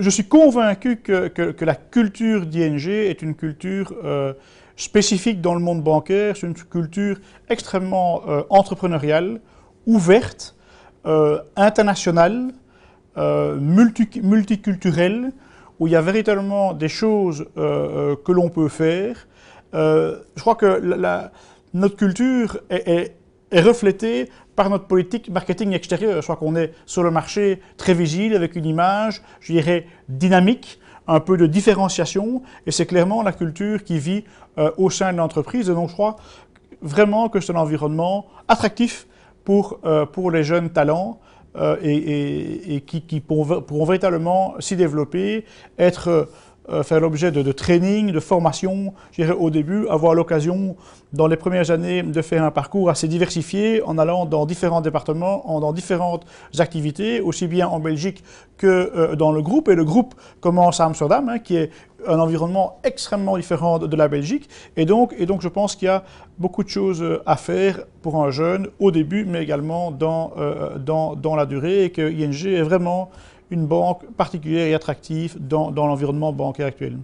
je, suis convaincu que, que, la culture d'ING est une culture euh, spécifique dans le monde bancaire, c'est une culture extrêmement euh, entrepreneuriale, ouverte, euh, internationale, multiculturelle, où il y a véritablement des choses que l'on peut faire. je crois que notre culture est est reflété par notre politique marketing extérieur, Je crois qu'on est sur le marché très vigile avec une image, je dirais, dynamique, un peu de différenciation, et c'est clairement la culture qui vit euh, au sein de l'entreprise. Et donc, je crois vraiment que c'est un environnement attractif pour, euh, pour les jeunes talents euh, et, qui, pourront, véritablement s'y développer, être euh, faire l'objet de, de, training, de formation, je dirais au début, avoir l'occasion dans les premières années de faire un parcours assez diversifié en allant dans différents départements, dans différentes activités, aussi bien en Belgique que euh, dans le groupe. Et le groupe commence à Amsterdam, hein, qui est un environnement extrêmement différent de la Belgique. Et donc, et donc je pense qu'il y a beaucoup de choses euh, à faire pour un jeune au début, mais également dans, dans, dans la durée, et que ING est vraiment une banque particulière et attractive dans, dans l'environnement bancaire actuel.